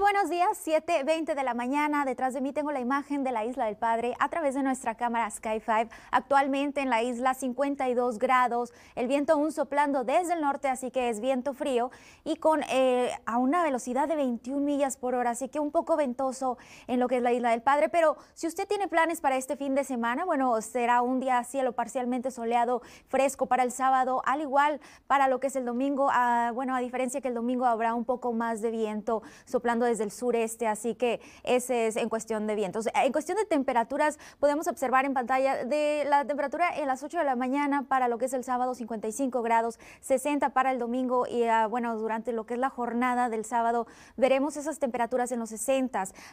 buenos días, 7.20 de la mañana. Detrás de mí tengo la imagen de la Isla del Padre a través de nuestra cámara Sky 5. Actualmente en la isla 52 grados, el viento aún soplando desde el norte, así que es viento frío y con eh, a una velocidad de 21 millas por hora, así que un poco ventoso en lo que es la Isla del Padre. Pero si usted tiene planes para este fin de semana, bueno, será un día cielo parcialmente soleado, fresco para el sábado, al igual para lo que es el domingo. Ah, bueno, a diferencia que el domingo habrá un poco más de viento soplando desde el sureste, así que ese es en cuestión de vientos. En cuestión de temperaturas, podemos observar en pantalla de la temperatura en las 8 de la mañana para lo que es el sábado 55 grados, 60 para el domingo y ah, bueno, durante lo que es la jornada del sábado veremos esas temperaturas en los 60.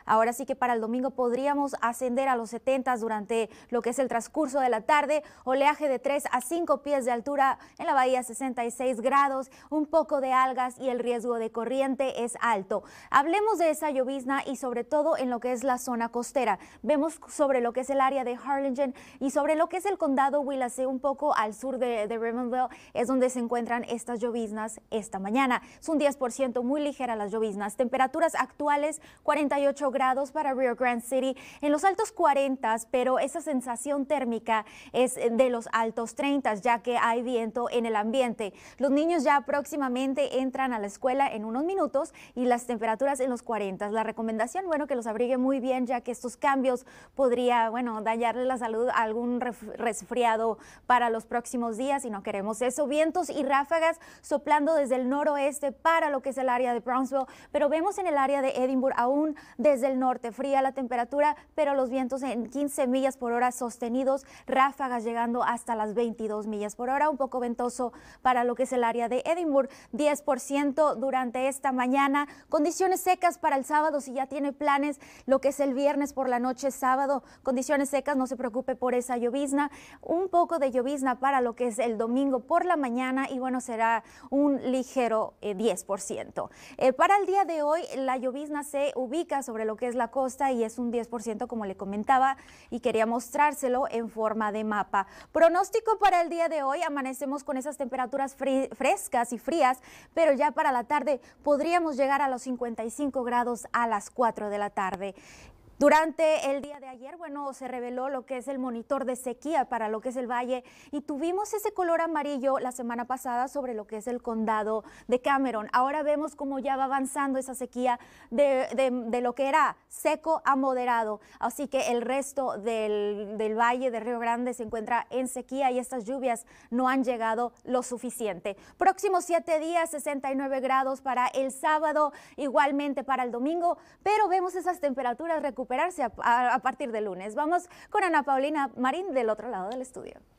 Ahora sí que para el domingo podríamos ascender a los 70 durante lo que es el transcurso de la tarde, oleaje de 3 a 5 pies de altura en la bahía 66 grados, un poco de algas y el riesgo de corriente es alto. Vemos de esa llovizna y sobre todo en lo que es la zona costera. Vemos sobre lo que es el área de Harlingen y sobre lo que es el condado Willace, un poco al sur de, de Raymondville, es donde se encuentran estas lloviznas esta mañana. Es 10% muy ligera las lloviznas. Temperaturas actuales 48 grados para Rio Grande City, en los altos 40, pero esa sensación térmica es de los altos 30, ya que hay viento en el ambiente. Los niños ya próximamente entran a la escuela en unos minutos y las temperaturas en los 40. La recomendación, bueno, que los abrigue muy bien, ya que estos cambios podría, bueno, dañarle la salud a algún resfriado para los próximos días y no queremos eso. Vientos y ráfagas soplando desde el noroeste para lo que es el área de Brownsville, pero vemos en el área de Edinburgh aún desde el norte fría la temperatura, pero los vientos en 15 millas por hora sostenidos, ráfagas llegando hasta las 22 millas por hora, un poco ventoso para lo que es el área de Edinburgh, 10% durante esta mañana, condiciones secas secas para el sábado si ya tiene planes, lo que es el viernes por la noche, sábado, condiciones secas, no se preocupe por esa llovizna, un poco de llovizna para lo que es el domingo por la mañana y bueno, será un ligero 10%. Eh, eh, para el día de hoy, la llovizna se ubica sobre lo que es la costa y es un 10% como le comentaba y quería mostrárselo en forma de mapa. Pronóstico para el día de hoy, amanecemos con esas temperaturas frescas y frías, pero ya para la tarde podríamos llegar a los 55 5 grados a las 4 de la tarde. Durante el día de ayer, bueno, se reveló lo que es el monitor de sequía para lo que es el valle y tuvimos ese color amarillo la semana pasada sobre lo que es el condado de Cameron. Ahora vemos cómo ya va avanzando esa sequía de, lo que era seco a moderado. Así que el resto del, del valle de Río Grande se encuentra en sequía y estas lluvias no han llegado lo suficiente. Próximos siete días, 69 grados para el sábado, igualmente para el domingo, pero vemos esas temperaturas recuperadas a, partir de lunes. Vamos con Ana Paulina Marín del otro lado del estudio.